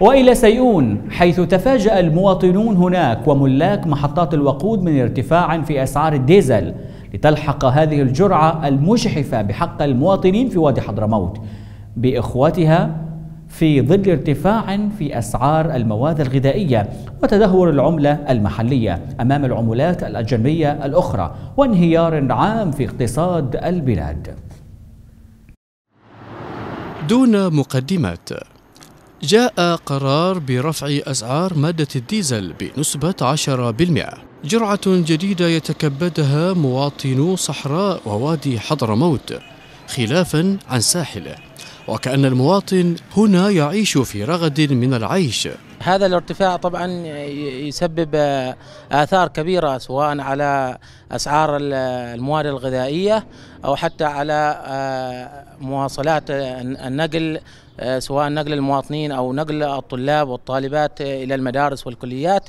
والى سيئون حيث تفاجا المواطنون هناك وملاك محطات الوقود من ارتفاع في اسعار الديزل لتلحق هذه الجرعه المجحفه بحق المواطنين في وادي حضرموت باخوتها في ظل ارتفاع في اسعار المواد الغذائيه وتدهور العمله المحليه امام العملات الاجنبيه الاخرى وانهيار عام في اقتصاد البلاد. دون مقدمات جاء قرار برفع أسعار مادة الديزل بنسبة 10% جرعة جديدة يتكبدها مواطنو صحراء ووادي حضرموت خلافا عن ساحله وكأن المواطن هنا يعيش في رغد من العيش هذا الارتفاع طبعا يسبب آثار كبيرة سواء على أسعار المواد الغذائية أو حتى على آه، مواصلات النقل آه، سواء نقل المواطنين أو نقل الطلاب والطالبات إلى المدارس والكليات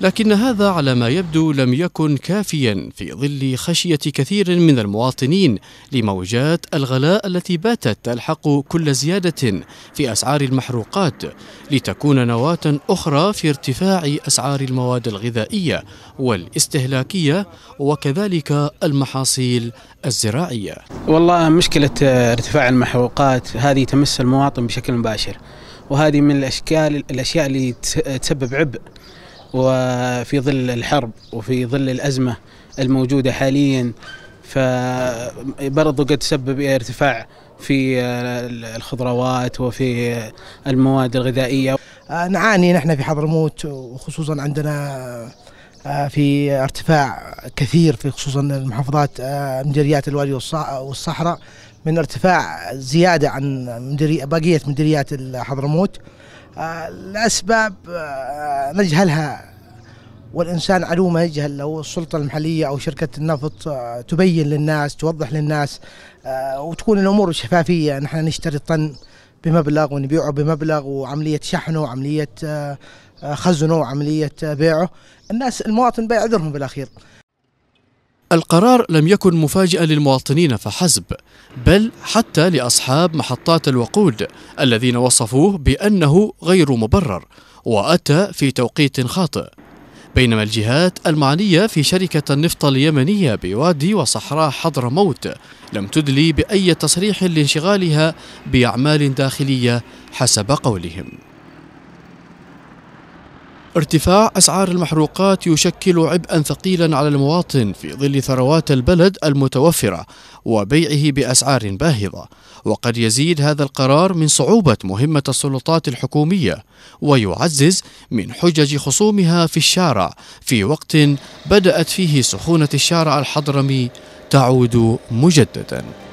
لكن هذا على ما يبدو لم يكن كافيا في ظل خشية كثير من المواطنين لموجات الغلاء التي باتت تلحق كل زيادة في أسعار المحروقات لتكون نواة أخرى في ارتفاع أسعار المواد الغذائية والاستهلاكية وكذلك المحاصيل الزراعية والله مشكلة ارتفاع المحروقات هذه تمس المواطن بشكل مباشر وهذه من الأشكال الأشياء اللي تسبب عبء وفي ظل الحرب وفي ظل الأزمة الموجودة حاليا فبرضه قد تسبب ارتفاع في الخضروات وفي المواد الغذائية آه، نعاني نحن في حضرموت وخصوصا عندنا آه، في ارتفاع كثير في خصوصا المحافظات آه، مديريات الوادي والصحراء من ارتفاع زيادة عن باقية مديريات حضرموت آه، الأسباب آه، نجهلها والإنسان ما يجهل لو السلطة المحلية أو شركة النفط آه، تبين للناس توضح للناس وتكون الأمور شفافية نحن نشتري الطن بمبلغ ونبيعه بمبلغ وعملية شحنه وعملية خزنه وعملية بيعه الناس المواطن بيعذرهم بالأخير القرار لم يكن مفاجئا للمواطنين فحسب بل حتى لأصحاب محطات الوقود الذين وصفوه بأنه غير مبرر وأتى في توقيت خاطئ بينما الجهات المعنية في شركة النفط اليمنية بوادي وصحراء حضرموت لم تدلي بأي تصريح لانشغالها بأعمال داخلية حسب قولهم ارتفاع أسعار المحروقات يشكل عبئا ثقيلا على المواطن في ظل ثروات البلد المتوفرة وبيعه بأسعار باهظة وقد يزيد هذا القرار من صعوبة مهمة السلطات الحكومية ويعزز من حجج خصومها في الشارع في وقت بدأت فيه سخونة الشارع الحضرمي تعود مجدداً